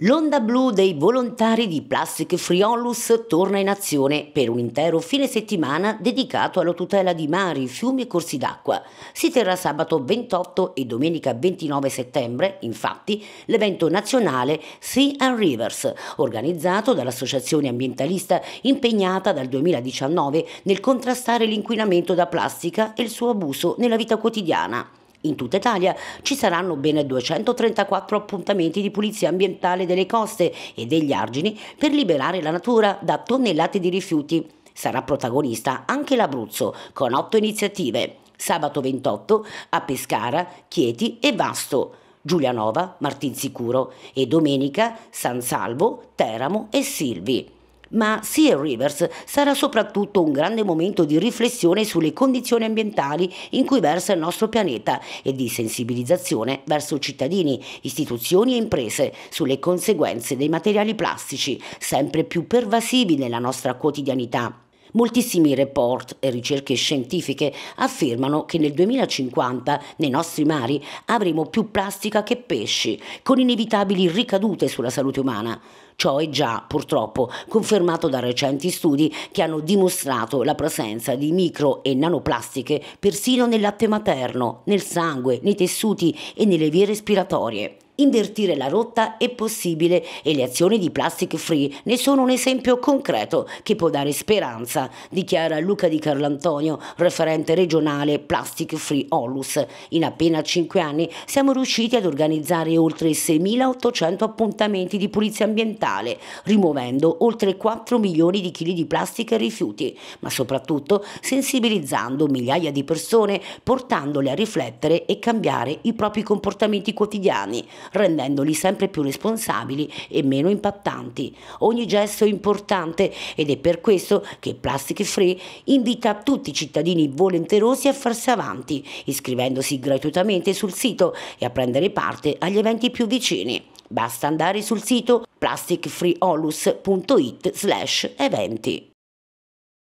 L'onda blu dei volontari di Plastic Friolus torna in azione per un intero fine settimana dedicato alla tutela di mari, fiumi e corsi d'acqua. Si terrà sabato 28 e domenica 29 settembre, infatti, l'evento nazionale Sea and Rivers, organizzato dall'associazione ambientalista impegnata dal 2019 nel contrastare l'inquinamento da plastica e il suo abuso nella vita quotidiana. In tutta Italia ci saranno ben 234 appuntamenti di pulizia ambientale delle coste e degli argini per liberare la natura da tonnellate di rifiuti. Sarà protagonista anche l'Abruzzo, con otto iniziative. Sabato 28 a Pescara, Chieti e Vasto. Giulianova, Martinsicuro e domenica San Salvo, Teramo e Silvi. Ma Sea Rivers sarà soprattutto un grande momento di riflessione sulle condizioni ambientali in cui versa il nostro pianeta e di sensibilizzazione verso cittadini, istituzioni e imprese sulle conseguenze dei materiali plastici, sempre più pervasivi nella nostra quotidianità. Moltissimi report e ricerche scientifiche affermano che nel 2050 nei nostri mari avremo più plastica che pesci, con inevitabili ricadute sulla salute umana. Ciò è già, purtroppo, confermato da recenti studi che hanno dimostrato la presenza di micro e nanoplastiche persino nel latte materno, nel sangue, nei tessuti e nelle vie respiratorie. Invertire la rotta è possibile e le azioni di Plastic Free ne sono un esempio concreto che può dare speranza, dichiara Luca Di Carlantonio, referente regionale Plastic Free Onlus. In appena 5 anni siamo riusciti ad organizzare oltre 6.800 appuntamenti di pulizia ambientale, rimuovendo oltre 4 milioni di chili di plastica e rifiuti, ma soprattutto sensibilizzando migliaia di persone, portandole a riflettere e cambiare i propri comportamenti quotidiani rendendoli sempre più responsabili e meno impattanti. Ogni gesto è importante ed è per questo che Plastic Free invita tutti i cittadini volenterosi a farsi avanti, iscrivendosi gratuitamente sul sito e a prendere parte agli eventi più vicini. Basta andare sul sito plasticfreeolus.it slash eventi.